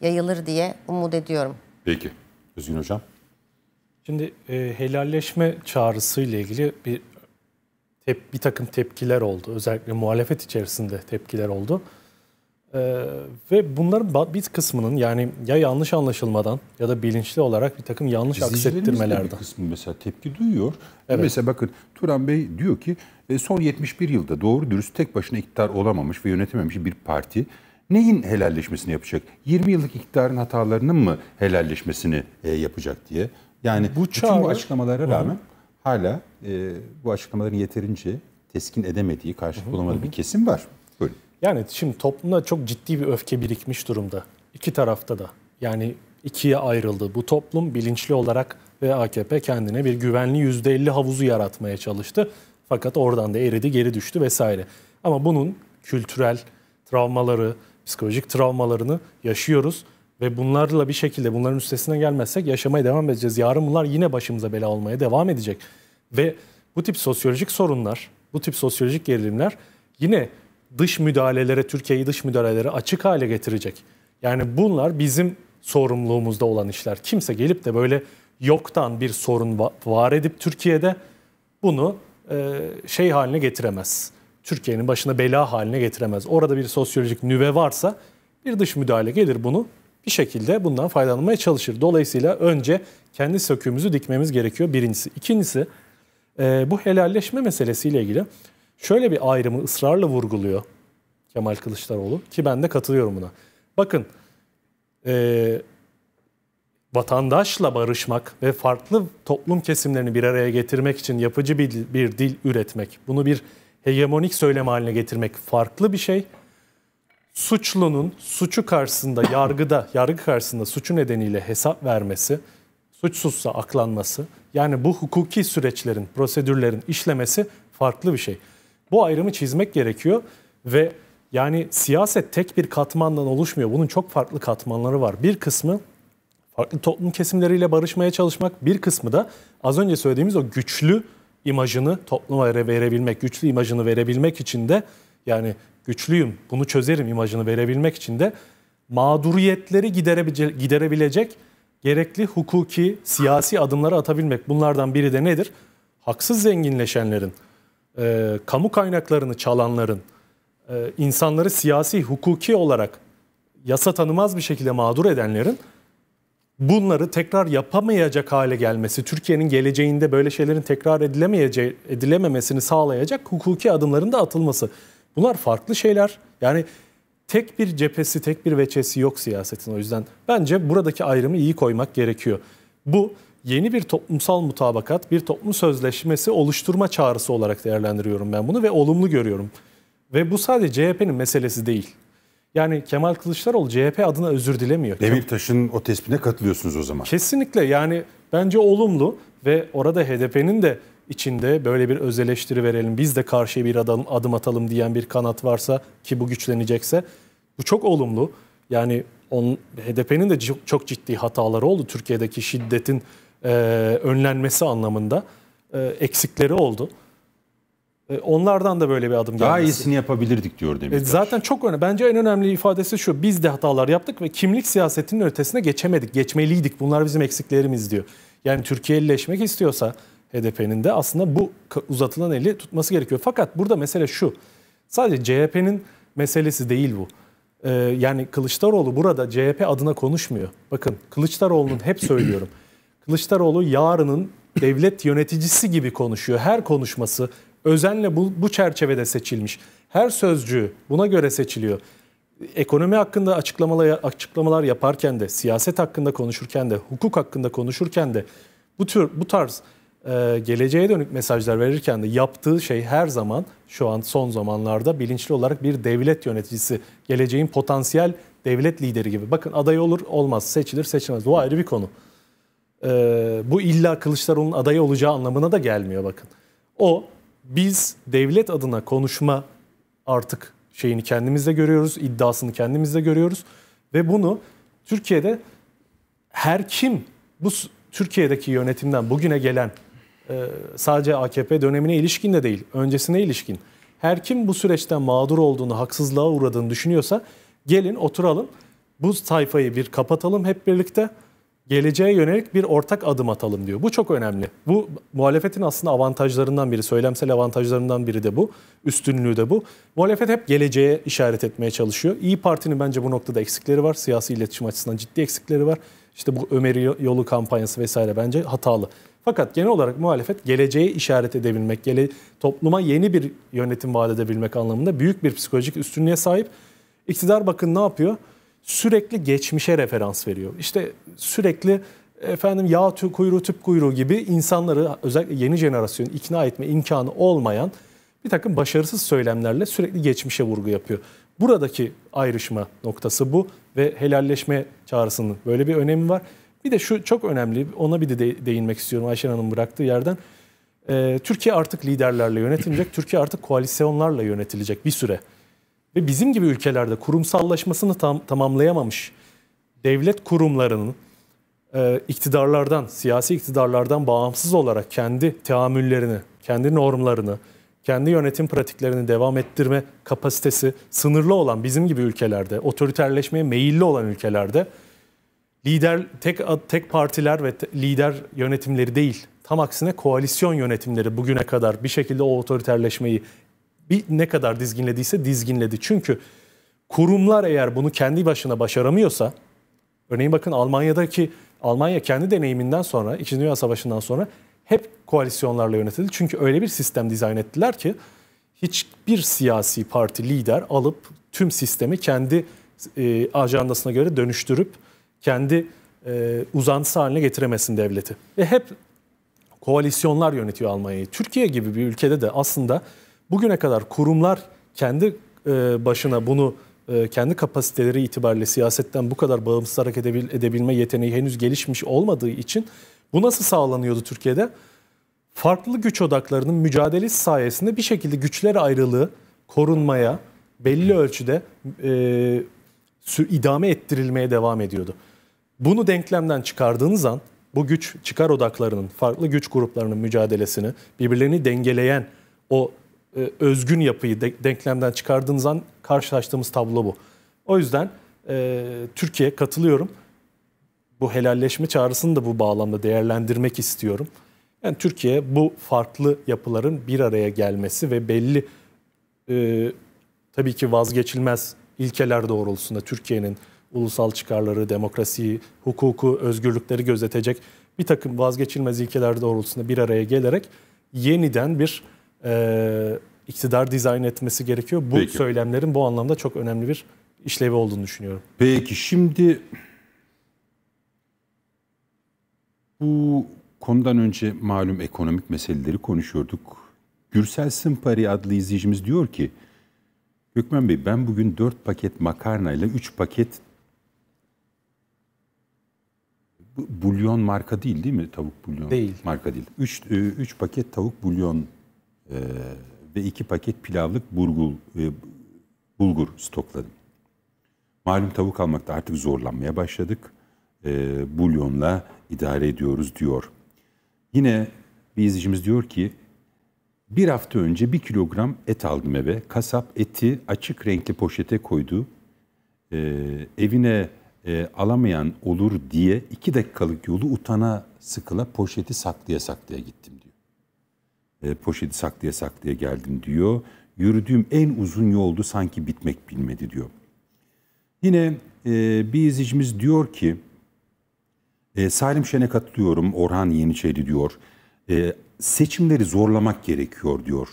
yayılır diye umut ediyorum. Peki. Özgün Hocam. Şimdi e, helalleşme çağrısıyla ilgili bir tep, bir takım tepkiler oldu. Özellikle muhalefet içerisinde tepkiler oldu. E, ve bunların bir kısmının yani ya yanlış anlaşılmadan ya da bilinçli olarak bir takım yanlış aksettirmelerden. bir kısmı mesela tepki duyuyor. Evet. Mesela bakın Turan Bey diyor ki e, son 71 yılda doğru dürüst tek başına iktidar olamamış ve yönetememiş bir parti neyin helalleşmesini yapacak? 20 yıllık iktidarın hatalarının mı helalleşmesini e, yapacak diye. Yani bu çağrı, bütün bu açıklamalara rağmen hala e, bu açıklamaların yeterince teskin edemediği, karşılık bulamadığı bir kesim var. Buyurun. Yani şimdi toplumda çok ciddi bir öfke birikmiş durumda. İki tarafta da. Yani ikiye ayrıldı. Bu toplum bilinçli olarak ve AKP kendine bir güvenli %50 havuzu yaratmaya çalıştı. Fakat oradan da eridi, geri düştü vesaire. Ama bunun kültürel travmaları, psikolojik travmalarını yaşıyoruz. Ve bunlarla bir şekilde bunların üstesine gelmezsek yaşamaya devam edeceğiz. Yarın bunlar yine başımıza bela olmaya devam edecek. Ve bu tip sosyolojik sorunlar, bu tip sosyolojik gerilimler yine dış müdahalelere, Türkiye'yi dış müdahalelere açık hale getirecek. Yani bunlar bizim sorumluluğumuzda olan işler. Kimse gelip de böyle yoktan bir sorun var edip Türkiye'de bunu şey haline getiremez. Türkiye'nin başına bela haline getiremez. Orada bir sosyolojik nüve varsa bir dış müdahale gelir bunu bir şekilde bundan faydalanmaya çalışır. Dolayısıyla önce kendi söküğümüzü dikmemiz gerekiyor birincisi. İkincisi e, bu helalleşme meselesiyle ilgili şöyle bir ayrımı ısrarla vurguluyor Kemal Kılıçdaroğlu ki ben de katılıyorum buna. Bakın e, vatandaşla barışmak ve farklı toplum kesimlerini bir araya getirmek için yapıcı bir, bir dil üretmek, bunu bir hegemonik söylem haline getirmek farklı bir şey. Suçlunun suçu karşısında yargıda, yargı karşısında suçu nedeniyle hesap vermesi, suçsuzsa aklanması, yani bu hukuki süreçlerin, prosedürlerin işlemesi farklı bir şey. Bu ayrımı çizmek gerekiyor ve yani siyaset tek bir katmandan oluşmuyor. Bunun çok farklı katmanları var. Bir kısmı farklı toplum kesimleriyle barışmaya çalışmak, bir kısmı da az önce söylediğimiz o güçlü imajını topluma verebilmek, güçlü imajını verebilmek için de yani güçlüyüm, bunu çözerim imajını verebilmek için de mağduriyetleri giderebilecek, gerekli hukuki, siyasi adımları atabilmek. Bunlardan biri de nedir? Haksız zenginleşenlerin, e, kamu kaynaklarını çalanların, e, insanları siyasi, hukuki olarak yasa tanımaz bir şekilde mağdur edenlerin bunları tekrar yapamayacak hale gelmesi, Türkiye'nin geleceğinde böyle şeylerin tekrar edilemeyece edilememesini sağlayacak hukuki adımların da atılması. Bunlar farklı şeyler. Yani tek bir cephesi, tek bir veçesi yok siyasetin o yüzden. Bence buradaki ayrımı iyi koymak gerekiyor. Bu yeni bir toplumsal mutabakat, bir toplum sözleşmesi oluşturma çağrısı olarak değerlendiriyorum ben bunu ve olumlu görüyorum. Ve bu sadece CHP'nin meselesi değil. Yani Kemal Kılıçdaroğlu CHP adına özür dilemiyor. Demirtaş'ın o tespine katılıyorsunuz o zaman. Kesinlikle yani bence olumlu ve orada HDP'nin de içinde böyle bir öz verelim, biz de karşıya bir adım, adım atalım diyen bir kanat varsa ki bu güçlenecekse bu çok olumlu. Yani HDP'nin de çok, çok ciddi hataları oldu Türkiye'deki şiddetin e, önlenmesi anlamında e, eksikleri oldu. E, onlardan da böyle bir adım gelmesi. Daha iyisini yapabilirdik diyor e, Demirtaş. Zaten çok önemli. Bence en önemli ifadesi şu. Biz de hatalar yaptık ve kimlik siyasetinin ötesine geçemedik. Geçmeliydik. Bunlar bizim eksiklerimiz diyor. Yani Türkiye'lileşmek istiyorsa HDP'nin de aslında bu uzatılan eli tutması gerekiyor. Fakat burada mesele şu. Sadece CHP'nin meselesi değil bu. E, yani Kılıçdaroğlu burada CHP adına konuşmuyor. Bakın Kılıçdaroğlu'nun hep söylüyorum. Kılıçdaroğlu yarının devlet yöneticisi gibi konuşuyor. Her konuşması özenle bu, bu çerçevede seçilmiş. Her sözcü buna göre seçiliyor. Ekonomi hakkında açıklamalar, açıklamalar yaparken de, siyaset hakkında konuşurken de, hukuk hakkında konuşurken de bu tür bu tarz e, geleceğe dönük mesajlar verirken de yaptığı şey her zaman şu an son zamanlarda bilinçli olarak bir devlet yöneticisi, geleceğin potansiyel devlet lideri gibi. Bakın aday olur olmaz, seçilir seçilmez. Bu ayrı bir konu. E, bu illa Kılıçdaroğlu'nun adayı olacağı anlamına da gelmiyor bakın. O biz devlet adına konuşma artık şeyini kendimizde görüyoruz, iddiasını kendimizde görüyoruz ve bunu Türkiye'de her kim bu Türkiye'deki yönetimden bugüne gelen e, sadece AKP dönemine ilişkin de değil, öncesine ilişkin her kim bu süreçten mağdur olduğunu, haksızlığa uğradığını düşünüyorsa gelin oturalım bu sayfayı bir kapatalım hep birlikte geleceğe yönelik bir ortak adım atalım diyor. Bu çok önemli. Bu muhalefetin aslında avantajlarından biri, söylemsel avantajlarından biri de bu. Üstünlüğü de bu. Muhalefet hep geleceğe işaret etmeye çalışıyor. İyi Parti'nin bence bu noktada eksikleri var. Siyasi iletişim açısından ciddi eksikleri var. İşte bu Ömer yolu kampanyası vesaire bence hatalı. Fakat genel olarak muhalefet geleceğe işaret edebilmek, gele, topluma yeni bir yönetim vaat edebilmek anlamında büyük bir psikolojik üstünlüğe sahip. İktidar bakın ne yapıyor? sürekli geçmişe referans veriyor. İşte sürekli efendim yağ tüp kuyruğu tüp kuyruğu gibi insanları özellikle yeni jenerasyonu ikna etme imkanı olmayan bir takım başarısız söylemlerle sürekli geçmişe vurgu yapıyor. Buradaki ayrışma noktası bu ve helalleşme çağrısının böyle bir önemi var. Bir de şu çok önemli ona bir de değinmek istiyorum Ayşen Hanım bıraktığı yerden. Ee, Türkiye artık liderlerle yönetilecek, Türkiye artık koalisyonlarla yönetilecek bir süre. Ve bizim gibi ülkelerde kurumsallaşmasını tam, tamamlayamamış devlet kurumlarının e, iktidarlardan, siyasi iktidarlardan bağımsız olarak kendi teamüllerini, kendi normlarını, kendi yönetim pratiklerini devam ettirme kapasitesi sınırlı olan bizim gibi ülkelerde, otoriterleşmeye meyilli olan ülkelerde lider tek tek partiler ve te, lider yönetimleri değil, tam aksine koalisyon yönetimleri bugüne kadar bir şekilde o otoriterleşmeyi bir ne kadar dizginlediyse dizginledi. Çünkü kurumlar eğer bunu kendi başına başaramıyorsa, örneğin bakın Almanya'daki Almanya kendi deneyiminden sonra, İkinci Dünya Savaşı'ndan sonra hep koalisyonlarla yönetildi. Çünkü öyle bir sistem dizayn ettiler ki hiçbir siyasi parti lider alıp tüm sistemi kendi e, ajandasına göre dönüştürüp kendi e, uzantısı haline getiremesin devleti. Ve hep koalisyonlar yönetiyor Almanya'yı. Türkiye gibi bir ülkede de aslında Bugüne kadar kurumlar kendi e, başına bunu e, kendi kapasiteleri itibariyle siyasetten bu kadar bağımsız hareket edebilme yeteneği henüz gelişmiş olmadığı için bu nasıl sağlanıyordu Türkiye'de? Farklı güç odaklarının mücadelesi sayesinde bir şekilde güçler ayrılığı korunmaya belli ölçüde e, idame ettirilmeye devam ediyordu. Bunu denklemden çıkardığınız an bu güç çıkar odaklarının, farklı güç gruplarının mücadelesini birbirlerini dengeleyen o e, özgün yapıyı denklemden çıkardığınız an karşılaştığımız tablo bu. O yüzden e, Türkiye katılıyorum. Bu helalleşme çağrısını da bu bağlamda değerlendirmek istiyorum. Yani Türkiye bu farklı yapıların bir araya gelmesi ve belli e, tabii ki vazgeçilmez ilkeler doğrultusunda Türkiye'nin ulusal çıkarları, demokrasiyi, hukuku, özgürlükleri gözetecek bir takım vazgeçilmez ilkeler doğrultusunda bir araya gelerek yeniden bir e, iktidar dizayn etmesi gerekiyor. Bu Peki. söylemlerin bu anlamda çok önemli bir işlevi olduğunu düşünüyorum. Peki şimdi bu konudan önce malum ekonomik meseleleri konuşuyorduk. Gürsel Sımpari adlı izleyicimiz diyor ki Gökmen Bey ben bugün 4 paket makarna ile 3 paket bulyon marka değil değil mi tavuk bulyon? Değil. Marka değil. 3 3 e, paket tavuk bulyon e, ve iki paket pilavlık burgul, e, bulgur stokladım. Malum tavuk almakta artık zorlanmaya başladık. E, bulyonla idare ediyoruz diyor. Yine bir izleyicimiz diyor ki bir hafta önce bir kilogram et aldım eve. Kasap eti açık renkli poşete koydu. E, evine e, alamayan olur diye iki dakikalık yolu utana sıkıla poşeti saklaya saklaya gittim. E, poşeti saklaya saklaya geldim diyor. Yürüdüğüm en uzun yoldu sanki bitmek bilmedi diyor. Yine e, bir izicimiz diyor ki, e, Salim Şen'e katılıyorum, Orhan Yeniçeri diyor. E, seçimleri zorlamak gerekiyor diyor.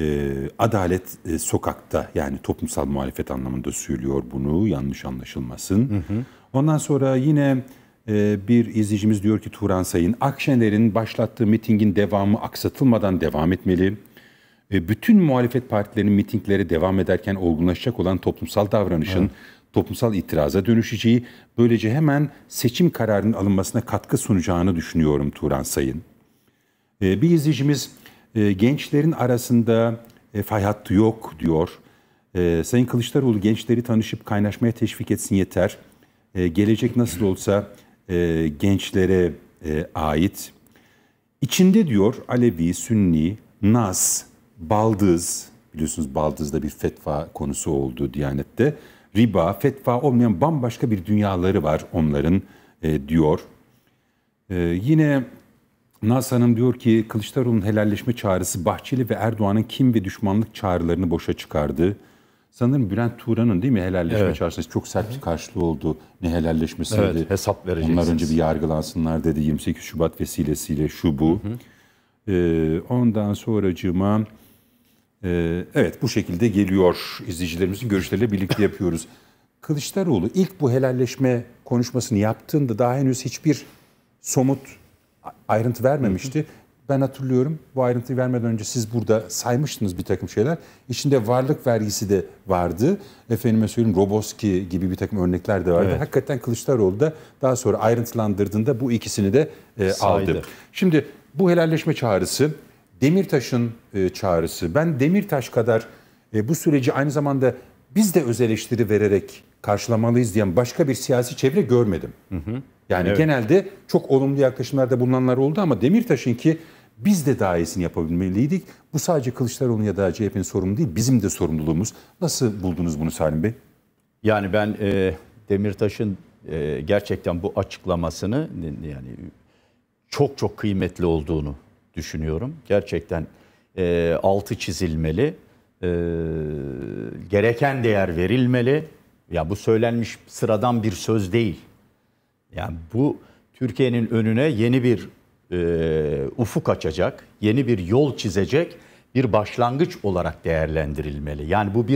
E, adalet e, sokakta yani toplumsal muhalefet anlamında söylüyor bunu yanlış anlaşılmasın. Hı hı. Ondan sonra yine ee, bir izleyicimiz diyor ki Turan Sayın, Akşener'in başlattığı mitingin devamı aksatılmadan devam etmeli. Bütün muhalefet partilerinin mitinglere devam ederken olgunlaşacak olan toplumsal davranışın evet. toplumsal itiraza dönüşeceği, böylece hemen seçim kararının alınmasına katkı sunacağını düşünüyorum Turan Sayın. Ee, bir izleyicimiz ee, gençlerin arasında e, fay hattı yok diyor. Sayın Kılıçdaroğlu gençleri tanışıp kaynaşmaya teşvik etsin yeter. Gelecek nasıl olsa e, gençlere e, ait. İçinde diyor Alevi, Sünni, Nas, Baldız, biliyorsunuz Baldız'da bir fetva konusu oldu Diyanet'te. Riba, fetva olmayan bambaşka bir dünyaları var onların e, diyor. E, yine Nas Hanım diyor ki Kılıçdaroğlu'nun helalleşme çağrısı Bahçeli ve Erdoğan'ın kim ve düşmanlık çağrılarını boşa çıkardı. Sanırım Bülent Turan'ın değil mi helalleşme evet. çağrısında çok sert bir karşılığı oldu. Ne helalleşmesiydi. Evet, hesap vereceksiniz. Onlar önce bir yargılansınlar dedi 28 Şubat vesilesiyle şu bu. Hı hı. Ee, ondan sonracığıma e, evet bu şekilde geliyor izleyicilerimizin görüşleriyle birlikte yapıyoruz. Kılıçdaroğlu ilk bu helalleşme konuşmasını yaptığında daha henüz hiçbir somut ayrıntı vermemişti. Hı hı ben hatırlıyorum bu ayrıntıyı vermeden önce siz burada saymıştınız bir takım şeyler. İçinde varlık vergisi de vardı. Efendime söyleyeyim Roboski gibi bir takım örnekler de vardı. Evet. Hakikaten Kılıçdaroğlu da daha sonra ayrıntılandırdığında bu ikisini de e, aldı. Şimdi bu helalleşme çağrısı Demirtaş'ın e, çağrısı. Ben Demirtaş kadar e, bu süreci aynı zamanda biz de öz eleştiri vererek karşılamalıyız diyen başka bir siyasi çevre görmedim. Hı hı. Yani evet. genelde çok olumlu yaklaşımlarda bulunanlar oldu ama Demirtaş'ın ki biz de daha iyisini yapabilmeliydik. Bu sadece Kılıçdaroğlu ya da CHP'nin sorumlu değil, bizim de sorumluluğumuz. Nasıl buldunuz bunu Salim Bey? Yani ben e, Demirtaş'ın e, gerçekten bu açıklamasını yani çok çok kıymetli olduğunu düşünüyorum. Gerçekten e, altı çizilmeli, e, gereken değer verilmeli. Ya bu söylenmiş sıradan bir söz değil. Yani bu Türkiye'nin önüne yeni bir e, ufuk açacak, yeni bir yol çizecek bir başlangıç olarak değerlendirilmeli. Yani bu bir